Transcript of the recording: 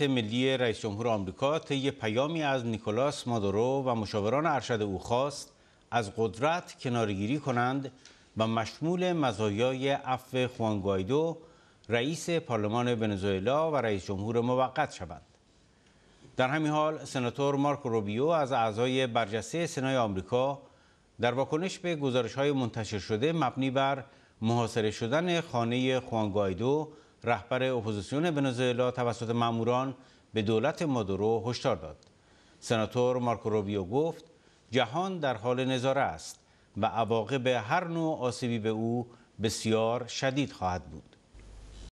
ملی رئیس جمهور آمریکا طی پیامی از نیکولاس مادورو و مشاوران ارشد او خواست از قدرت کنارگیری کنند و مشمول مزایای عفو خوان رئیس پارلمان ونزوئلا و رئیس جمهور موقت شوند. در همین حال سناتور مارکو روبیو از اعضای برجسته سنای آمریکا در واکنش به گزارش منتشر شده مبنی بر محاصره شدن خانه خوان رهبر اپوزیسیون ونزوئلا توسط ماموران به دولت مادورو هشدار داد. سناتور مارکو روبیو گفت جهان در حال نظاره است و عواقب هر نوع آسیبی به او بسیار شدید خواهد بود.